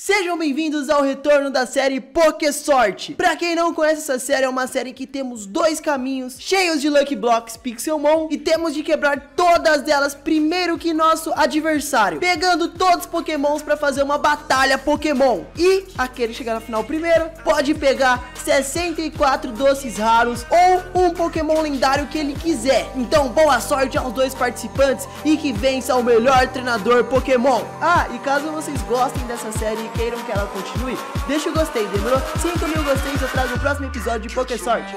Sejam bem-vindos ao retorno da série Poké Sorte. Pra quem não conhece essa série, é uma série que temos dois caminhos, cheios de Lucky Blocks Pixelmon, e temos de quebrar todas elas primeiro que nosso adversário, pegando todos os Pokémons para fazer uma batalha Pokémon. E aquele que chegar na final primeiro pode pegar 64 doces raros ou um Pokémon lendário que ele quiser. Então, boa sorte aos dois participantes e que vença o melhor treinador Pokémon. Ah, e caso vocês gostem dessa série e queiram que ela continue, deixa o gostei, demorou? 5 mil gostei. eu trago o próximo episódio de Poké Sorte.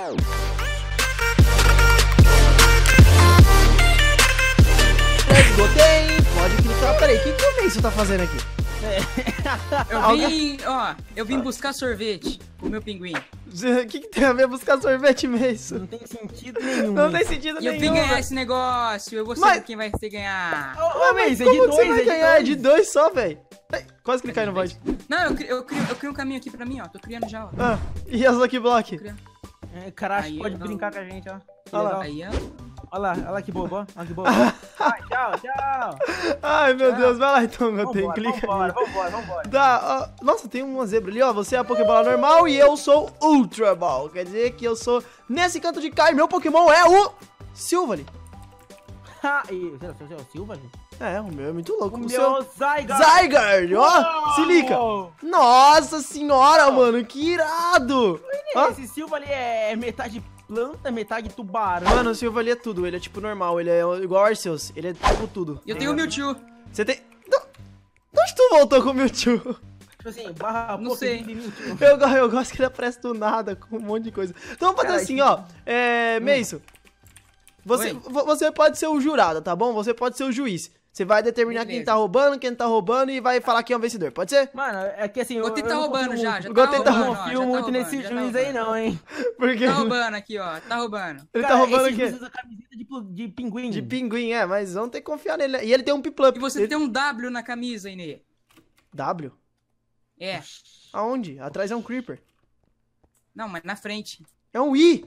Esgotei, pode clicar. Peraí, o que, é que o Mason tá fazendo aqui? É. Eu vim, ó, eu vim buscar sorvete o meu pinguim. O que, que, tem a ver buscar sorvete mesmo? Não tem sentido nenhum. Não tem sentido nenhum. eu vim ganhar esse negócio, eu vou saber mas... quem vai ser ganhar. O mas, mas é de dois, você vai é ganhar? Dois. É de dois só, velho. Quase que ele cai no void. Não, eu, eu, crio, eu crio um caminho aqui pra mim, ó. Tô criando já, ó. Ah, e as Lucky Block? Tô criando. É, Caraca, pode não. brincar com a gente, ó. Olha lá, Aí, olha lá, olha lá que bobo, ó. Olha que bobo. tchau, tchau. Ai, meu Deus, vai lá então, meu tem clica. vambora, vambora, vambora. Tá, ó, nossa, tem uma zebra ali, ó. Você é a Pokébola normal e eu sou Ultra Ball. Quer dizer que eu sou nesse canto de cá e meu Pokémon é o Silvali. Ha, e, sei lá, é, o meu é muito louco. O, o meu seu... é o Zygarde. Zygarde, ó. Oh, se liga. Nossa senhora, oh. mano. Que irado. Esse ah? Silva ali é, é metade planta, metade tubarão. Mano, o Silva ali é tudo. Ele é tipo normal. Ele é igual ao Arceus. Ele é tipo tudo. E eu tenho o Mewtwo. Você tem... De onde tu voltou com o Mewtwo? Tipo assim, barra Não sei. Eu, eu gosto que ele aparece do nada com um monte de coisa. Então vamos fazer assim, ó. É. Mason, hum. Você, você pode ser o jurado, tá bom? Você pode ser o juiz. Você vai determinar Beleza. quem tá roubando, quem não tá roubando e vai falar quem é o vencedor. Pode ser? Mano, é que assim. Goten tá, tá roubando já. já eu tá roubando, não confio muito nesse juiz aí, não, hein? Porque... Tá roubando aqui, ó. Tá roubando. Ele tá roubando aqui. Ele usa camiseta de, de, pinguim. De pinguim, é, mas vamos ter que confiar nele. Né? E ele tem um piplup. E você ele... tem um W na camisa, Inê. W? É. Aonde? Atrás é um creeper. Não, mas na frente. É um I!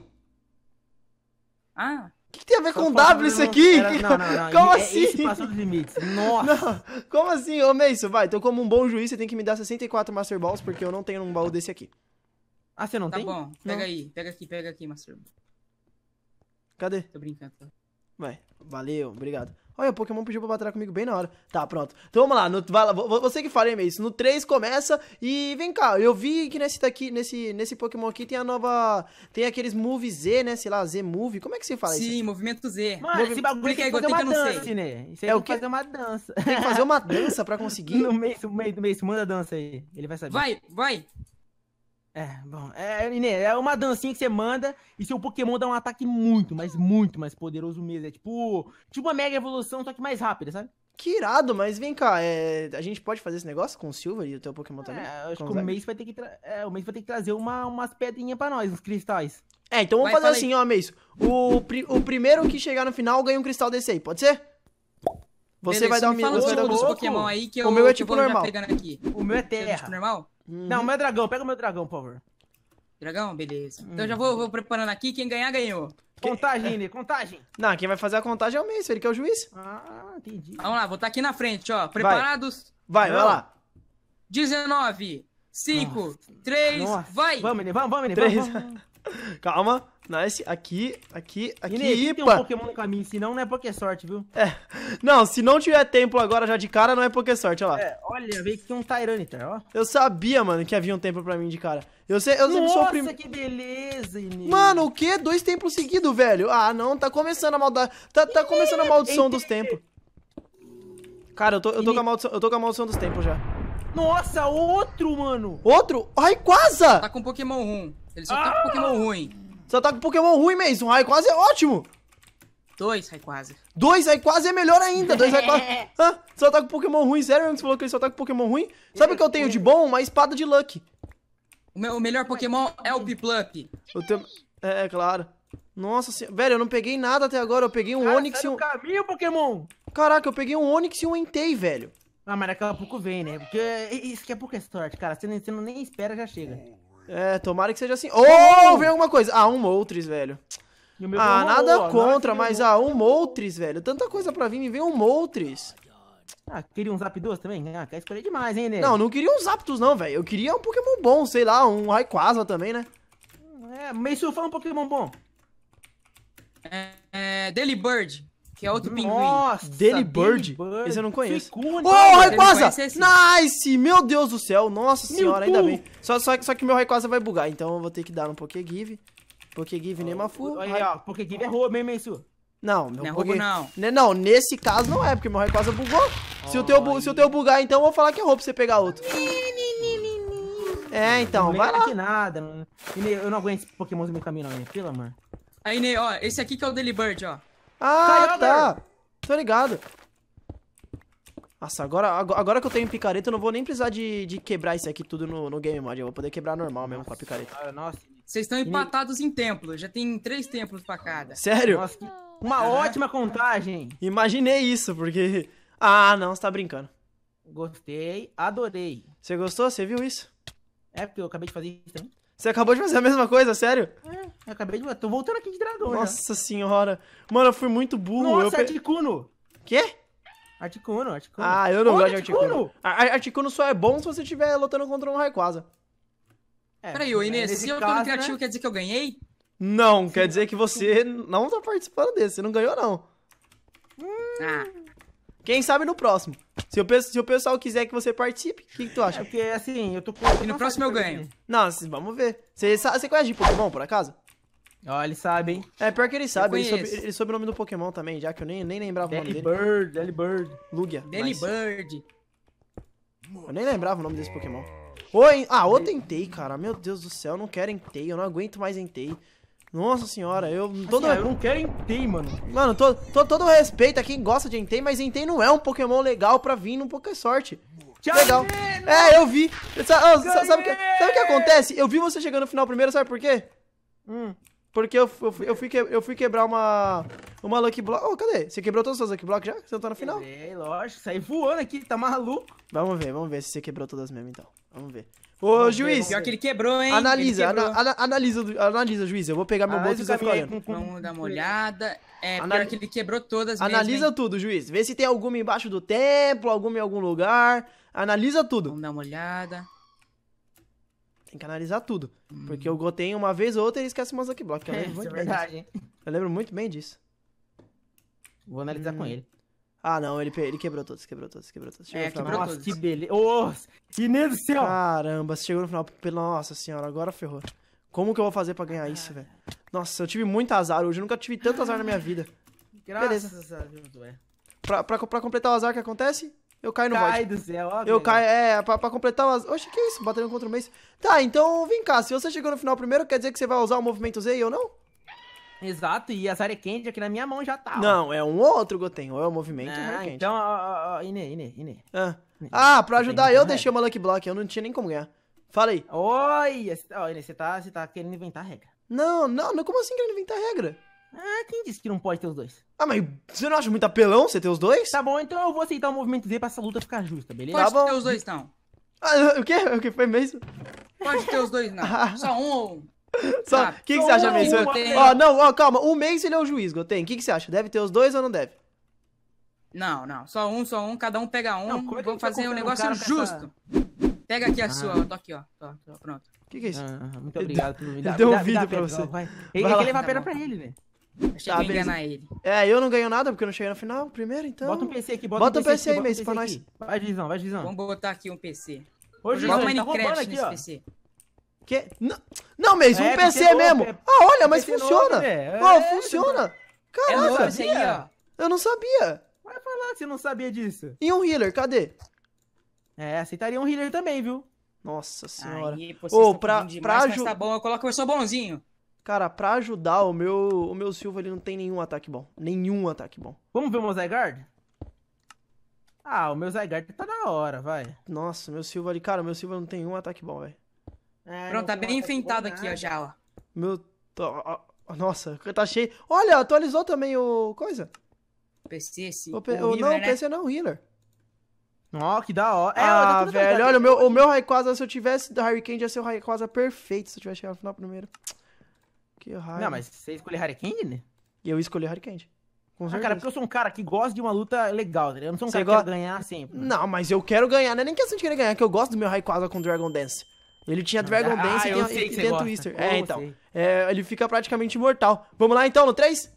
Ah! que, que tem a ver Só com W isso aqui? Era, não, não, não. Como é, assim? Esse passou dos limites. Nossa. Não. Como assim? Ô, Mason, vai. Então, como um bom juiz, você tem que me dar 64 Master Balls, porque eu não tenho um baú desse aqui. Ah, você não tá tem? Tá bom. Pega não. aí. Pega aqui, pega aqui, Master Cadê? Tô brincando. Vai. Valeu. Obrigado. Olha, o Pokémon pediu pra batalhar comigo bem na hora. Tá, pronto. Então vamos lá, no, vai lá você que farei isso. No 3 começa e vem cá, eu vi que nesse daqui, nesse, nesse Pokémon aqui tem a nova. Tem aqueles Move Z, né? Sei lá, Z Move. Como é que você fala Sim, isso? Sim, movimento Z. Mano, Movi... esse bagulho que que igual, uma que dança, sei. né? Isso aí é o que fazer uma dança. Tem que fazer uma dança pra conseguir. no mês, no mês, no mês, manda a dança aí. Ele vai saber. Vai, vai. É, bom. É, é uma dancinha que você manda e seu Pokémon dá um ataque muito, mas muito mais poderoso mesmo. É tipo, tipo uma mega evolução, só que mais rápida, sabe? Que irado, mas vem cá, é, a gente pode fazer esse negócio com o Silver e o teu Pokémon é, também? É, acho com que o Mace vai ter que, é, o Mace vai ter que trazer uma, umas pedrinhas pra nós, uns cristais. É, então vamos vai, fazer assim, aí. ó, Mace. O, pri o primeiro que chegar no final ganha um cristal desse aí, pode ser? Você Beleza, vai dar um minuto. Fala um dos Pokémon aí que eu, é tipo o meu é tipo normal. O meu é terra. É tipo normal? Uhum. Não, meu dragão, pega o meu dragão, por favor. Dragão? Beleza. Então uhum. Então já vou, vou, preparando aqui, quem ganhar, ganhou. Contagem, né? Contagem. Não, quem vai fazer a contagem é o Mace, ele que é o juiz. Ah, entendi. Vamos lá, vou estar tá aqui na frente, ó. Preparados? Vai, vai, vai lá. 19, 5, 3, vai! Vamos, menino, vamos, vamos, vamos. Calma. Nice, aqui, aqui, aqui, Inê, Ipa. tem um Pokémon no caminho, senão não é Poké Sorte, viu? É. Não, se não tiver templo agora já de cara, não é Poké Sorte, olha lá. É, olha, veio que tem um Tyranitar, ó. Eu sabia, mano, que havia um templo pra mim de cara. Eu sei, eu não sou o primeiro. Nossa, que beleza, Inês. Mano, o quê? Dois templos seguidos, velho. Ah, não, tá começando a maldade. Tá, tá começando a maldição dos templos. Cara, eu tô, eu tô com a maldição, eu tô com a maldição dos templos já. Nossa, outro, mano. Outro? Ai, quase! Tá com Pokémon ruim. Ele só ah! tá com ah! Pokémon ruim. Você tá um Pokémon ruim mesmo. Um Rayquaza é ótimo. Dois Rayquaza. Dois Rayquaza é melhor ainda. Dois Rayquaza. Hã? Você ataca um Pokémon ruim. Sério mesmo? Você falou que ele só com Pokémon ruim? Sabe o que eu tenho de bom? Uma espada de Luck. O, meu, o melhor Pokémon é o Piplup. Eu tenho... É, é claro. Nossa senhora. Velho, eu não peguei nada até agora. Eu peguei um Cara, Onix e um. caminho, Pokémon! Caraca, eu peguei um Onix e um Entei, velho. Ah, mas daqui a pouco vem, né? Porque isso que é pouca sorte, cara. Você você não nem espera, já chega. É. É, tomara que seja assim. Ou oh, vem alguma coisa. Ah, um Moltres, velho. Ah, nada contra, nada mas ah, um Moltres, velho. Tanta coisa pra vir, me vem um Moltres. Ah, queria um Zapdos também? Ah, quer escolher demais, hein, né? Não, não queria um Zapdos não, velho. Eu queria um Pokémon bom, sei lá, um Rayquaza também, né? É, meio fala um Pokémon bom. É, é Delibird que é outro Nossa, pinguim. Nossa, Daily Bird. Bird. Esse eu não conheço. Ficuna, oh, Rayquaza! Nice! Meu Deus do céu. Nossa meu senhora, ainda bem. Só, só, só que meu Rayquaza vai bugar, então eu vou ter que dar um Pokégive. Pokégive oh, nem mafu. Aí, ó. Pokégive é roubo, hein, Mensu? Não, meu não, é Poké... roubo não. Ne, né, não, nesse caso não é, porque meu Rayquaza bugou. Oh, se, o teu, aí. se o teu bugar, então eu vou falar que é roubo pra você pegar outro. é, então, vai lá. Não nada. Eu não aguento esse Pokémon no meu caminho, não, pelo amor. Aí, Ney, ó, esse aqui que é o Delibird, ó. Ah, tá. Tô ligado. Nossa, agora, agora que eu tenho picareta, eu não vou nem precisar de, de quebrar isso aqui tudo no, no game mod. Eu vou poder quebrar normal mesmo nossa, com a picareta. nossa. Vocês estão empatados em templos. Já tem três templos pra cada. Sério? Nossa, que... Uma ah, ótima contagem. Imaginei isso, porque... Ah, não, você tá brincando. Gostei, adorei. Você gostou? Você viu isso? É, porque eu acabei de fazer isso também. Você acabou de fazer a mesma coisa, sério? Eu acabei de. Tô voltando aqui de dragão, Nossa já. senhora. Mano, eu fui muito burro. Nossa, eu Articuno. Quê? Articuno, Articuno. Ah, eu não Onde gosto de Articuno. Articuno. só é bom se você estiver lutando contra um Rayquaza. É, Peraí, ô é, Inês, se eu tô no criativo né? quer dizer que eu ganhei? Não, Sim. quer dizer que você não tá participando desse. Você não ganhou, não. Ah. Quem sabe no próximo. Se o, se o pessoal quiser que você participe, o que, que, tu é, acha? É porque, assim, eu tô... E no próximo eu ganho. Não, assim, vamos ver. Você, você conhece de Pokémon, por acaso? Ó, ele sabe, hein? É, pior que ele sabe. Ele soube, ele soube, o nome do Pokémon também, já que eu nem, nem lembrava o nome Bird, dele. Delibird, Delibird. Lugia. Delibird. Eu nem lembrava o nome desse Pokémon. Oi, ah, outro Entei, cara. Meu Deus do céu, eu não quero entei, eu não aguento mais entei. Nossa senhora, eu assim, todo assim, eu não quero entei, mano. Mano, todo todo, todo respeito a quem gosta de entei, mas entei não é um Pokémon legal para vir num Poké Sorte. Legal. É, eu vi. Sabe, sabe, o que, que acontece? Eu vi você chegando no final primeiro, sabe por quê? Hum. Porque eu, eu, eu, fui, que, eu fui quebrar uma, uma Lucky Block. Oh, cadê? Você quebrou todas as Lucky Block já? Você não tá no final? Quebrei, lógico. Saí voando aqui, tá maluco. Vamos ver, vamos ver se você quebrou todas mesmo, então. Vamos ver. Ô, vamos juiz. Ver, pior que ele quebrou, hein? Analisa, quebrou. analisa, analisa, juiz. Eu vou pegar meu bolso e vou ficar olhando. Vamos dar uma olhada. É, Anal... pior que ele quebrou todas Analisa tudo, juiz. Vê se tem alguma embaixo do templo, alguma em algum lugar. Analisa tudo. Vamos dar uma olhada tem que analisar tudo. Hum. Porque o Goten, uma vez ou outra, ele esquece o Mozaki Block. Eu lembro é, é muito bem verdade. Disso. Eu lembro muito bem disso. Vou analisar hum. com ele. Ah, não, ele, ele quebrou todos, quebrou todos, quebrou todos. Chegou é, quebrou Nossa, todos. que beleza. Oh, que nem do céu! Caramba, chegou no final. Nossa senhora, agora ferrou. Como que eu vou fazer pra ganhar isso, velho? Nossa, eu tive muito azar hoje. Eu nunca tive tanto azar na minha vida. Graças beleza. a Deus, velho. Pra, pra, pra completar o azar que acontece, eu caio no Cai do céu, óbvio. Eu caio, é, pra, pra completar umas. Oxe, que isso? Batendo contra o mês. Tá, então vem cá. Se você chegou no final primeiro, quer dizer que você vai usar o movimento Z Eu não? Exato, e a Sari Candy aqui na minha mão já tá. Ó. Não, é um ou outro Goten, ou é o movimento é ah, ou Então, ó, ó, Ine, Ine, Ine. Ah, Ine. ah pra ajudar, eu deixei uma Lucky Block, eu não tinha nem como ganhar. Fala aí. Oi, ó, Ine, você tá, você tá querendo inventar regra. Não, não, não, como assim querendo inventar regra? Ah, quem disse que não pode ter os dois? Ah, mas você não acha muito apelão você ter os dois? Tá bom, então eu vou aceitar o movimento Z pra essa luta ficar justa, beleza? Pode tá bom. ter os dois, então. Ah, o quê? O que foi mesmo? Pode ter os dois, não. Só um ou um. Só, ah, que, que você acha, Mason? Ó, não, ó, calma. O Mason ele é o juiz, Goten. O que, que você acha? Deve ter os dois ou não deve? Não, não. Só um, só um. Cada um pega um. Não, Vamos tá fazer um negócio justo. Essa... Pega aqui a ah. sua. tô aqui, ó. Tô, tô, pronto. O que, que é isso? Ah, muito obrigado por me dar. Deu um vídeo pra você. É ele vai, levar a pena pra ele, né? tá, eu enganar ele. É, eu não ganho nada porque eu não cheguei no final primeiro, então. Bota um PC aqui, bota, bota um PC, aqui, aí, Mace, um pra nós. Vai, Gizão, vai, Gizão. Vamos botar aqui um PC. Ô, Gizão, tá aqui, ó. PC. Que? Não, não Mace, é, um PC, mesmo. É... Ah, olha, mas PC funciona. Novo, é, Pô, funciona. É, Caraca. É aí, ó. Eu não sabia. Vai falar que você não sabia disso. E um healer, cadê? É, aceitaria um healer também, viu? Nossa senhora. Ô, oh, pra, tá bom, eu coloco, eu sou bonzinho. Cara, pra ajudar, o meu, o meu Silva ele não tem nenhum ataque bom. Nenhum ataque bom. Vamos ver o meu Zygarde? Ah, o meu Zygarde tá na hora, vai. Nossa, meu Silva ali, cara, meu Silva não tem um ataque bom, velho. É, Pronto, tá bem enfrentado aqui, né? ó, já, ó. Meu. ó, nossa, tá cheio. Olha, atualizou também o. coisa. PC, sim. O, o, o healer, não, né? PC não, healer. Ó, que da hora. É, ah, velho, olha, o meu, o meu Rayquaza, se eu tivesse do Hurricane, ia ser o Rayquaza perfeito se eu tivesse chegado no final primeiro. Que raio. Não, mas você escolheu Harry né? Eu escolhi Harry Kane. Com ah, cara, porque eu sou um cara que gosta de uma luta legal, né? Eu não sou um você cara gosta... que quer ganhar sempre. Né? Não, mas eu quero ganhar, não é nem questão de querer ganhar, que eu gosto do meu Rayquaza com Dragon Dance. Ele tinha Dragon ah, Dance ah, e tem Twister. É, então. É, ele fica praticamente imortal. Vamos lá então, no 3?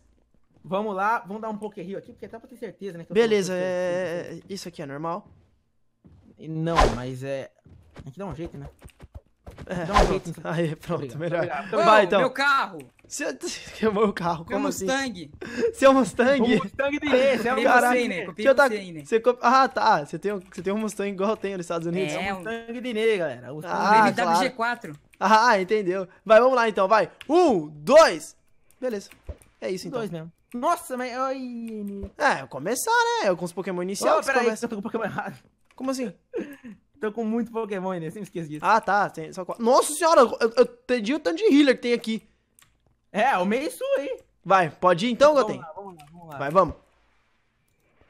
Vamos lá, vamos dar um poker rio aqui, porque até pra ter certeza, né? Beleza, é, é... isso aqui é normal? Não, mas é. Tem que dar um jeito, né? É, pronto. Aí, pronto, melhor. Ô, Vai, então. Meu carro! Seu, seu meu carro, como meu assim? Mustang. assim? Seu Mustang? Seu Mustang dele, esse é o é Copiei tá, você, Ah, tá. Você tem, um, você tem um Mustang igual eu tenho nos Estados Unidos. É, é um Mustang de Ney, galera. O ah, BMW claro. G4. Ah, entendeu. Vai, vamos lá então, vai. Um, dois. Beleza. É isso então. Dois mesmo. Nossa, mas... Ai... É, começar, né? É com os Pokémon iniciais. Oh, peraí, começa... eu tô com o Pokémon errado. Como assim? Tô com muito Pokémon ainda, eu sempre esqueço disso. Ah, tá. Tem só... Nossa senhora, eu, eu entendi o tanto de healer que tem aqui. É, o meio é isso aí. Vai, pode ir então, Goten? Vamos, vamos lá, vamos lá. Vai, vamos.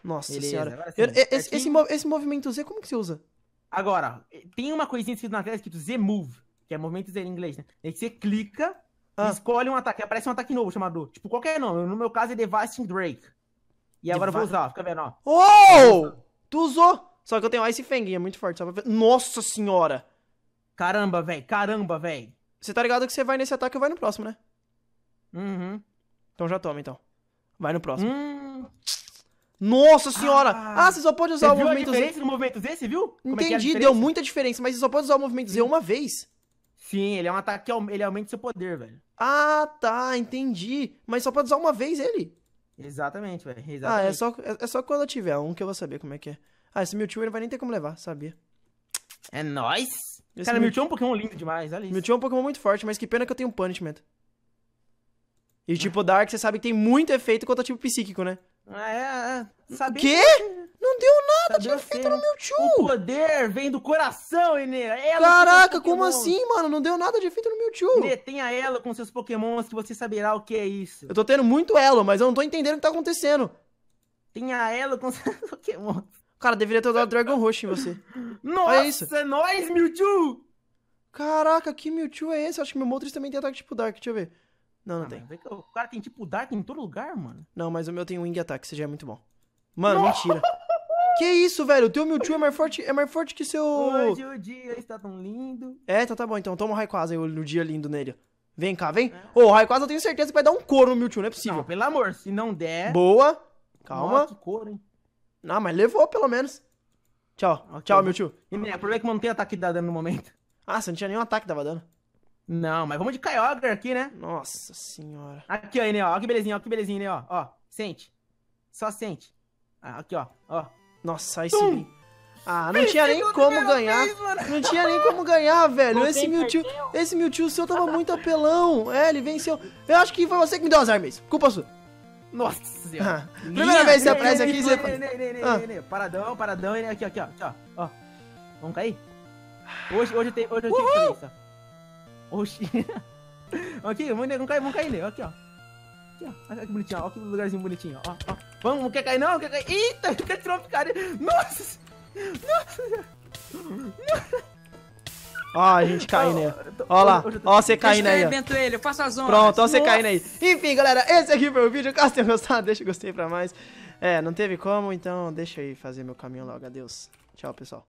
Nossa Beleza, senhora. Sim, eu, esse, esse, esse, movimento Z, como que você usa? Agora, tem uma coisinha escrita na tela escrito Z-Move, que é movimento Z em inglês, né? Aí você clica ah. escolhe um ataque. Aparece um ataque novo, chamado Tipo, qualquer nome. No meu caso é Devastating Drake. E agora Deva... eu vou usar, ó. Fica vendo, ó. Oh! Tu usou? Só que eu tenho Ice Fang, é muito forte. Só pra... Nossa senhora! Caramba, velho. Caramba, velho. Você tá ligado que você vai nesse ataque e vai no próximo, né? Uhum. Então já toma, então. Vai no próximo. Hum. Nossa senhora! Ah, ah, você só pode usar o movimento Z. no movimento Z, você viu? É é entendi, é deu muita diferença, mas você só pode usar o movimento Z uma vez. Sim, ele é um ataque que ele aumenta seu poder, velho. Ah, tá, entendi. Mas só pode usar uma vez ele. Exatamente, velho. Ah, é só, é, é só quando eu tiver um que eu vou saber como é que é. Ah, esse Mewtwo ele vai nem ter como levar, sabia? É nóis! Esse Cara, Mewtwo... Mewtwo é um Pokémon lindo demais, olha isso. Mewtwo é um Pokémon muito forte, mas que pena que eu tenho um Punishment. E tipo, Dark, você sabe que tem muito efeito contra tipo psíquico, né? Ah É, é. O é. Quê? Que... Não deu nada, de efeito ser... no Mewtwo! O poder vem do coração, Enê! Ela Caraca, como assim, mano? Não deu nada de efeito no Mewtwo! Enê, tenha elo com seus pokémons que você saberá o que é isso. Eu tô tendo muito elo, mas eu não tô entendendo o que tá acontecendo. Tenha elo com seus pokémons. Cara, deveria ter dado Dragon Rush em você. Nossa, isso. é nóis, Mewtwo! Caraca, que Mewtwo é esse? Acho que meu Moltres também tem ataque tipo Dark, deixa eu ver. Não, não ah, tem. É o cara tem tipo Dark em todo lugar, mano. Não, mas o meu tem Wing Attack, você já é muito bom. Mano, Nossa. mentira. Que isso, velho? O teu Mewtwo é mais forte, é mais forte que seu. Hoje o dia está tão lindo. É, tá, tá bom então. Toma o Raikwaza aí no dia lindo nele. Vem cá, vem. É. Ô, é. oh, o eu tenho certeza que vai dar um couro no Mewtwo, não é possível. Não, pelo amor, se não der. Boa. Calma. Nossa, que couro, hein? Não, mas levou pelo menos. Tchau. Okay. Tchau, meu tio. E, né, o problema é que não tem ataque que dá dano no momento. Ah, você não tinha nenhum ataque que dava dano. Não, mas vamos de Kyogre aqui, né? Nossa senhora. Aqui, ó, Ine, ó. Olha que belezinha, ó. Que belezinha, Ine, ó. Ó, sente. Só sente. Ah, aqui, ó. Ó. Nossa, aí sim. Ah, não tinha nem como ganhar. Vez, não tinha nem como ganhar, velho. esse Mewtwo, tio esse Mewtwo seu tava muito apelão. É, ele venceu. Eu acho que foi você que me deu as armas. Culpa sua. Nossa senhora. Ah. primeira vez que você aparece aqui, você. Ah. Paradão, paradão, e aqui, aqui, ó. Aqui, ó. ó. Vamos cair? Hoje, hoje eu tenho, hoje eu tenho Uhul! Oxi. aqui, vamos, vamos cair, vamos cair, né? Aqui, ó. Aqui, ó. Olha que bonitinho, ó. Olha que lugarzinho bonitinho, ó. ó. Vamos, não quer cair, não? Não quer cair. Eita, quer tirar o picareta. Nossa! Nossa! Nossa! Ó, a gente caindo aí. Ó lá, ó você caindo aí. Eu ele, eu faço as ondas. Pronto, ó você caindo aí. Enfim, galera, esse aqui foi o vídeo. Caso tenha gostado, deixa o gostei pra mais. É, não teve como, então deixa aí fazer meu caminho logo. Adeus. Tchau, pessoal.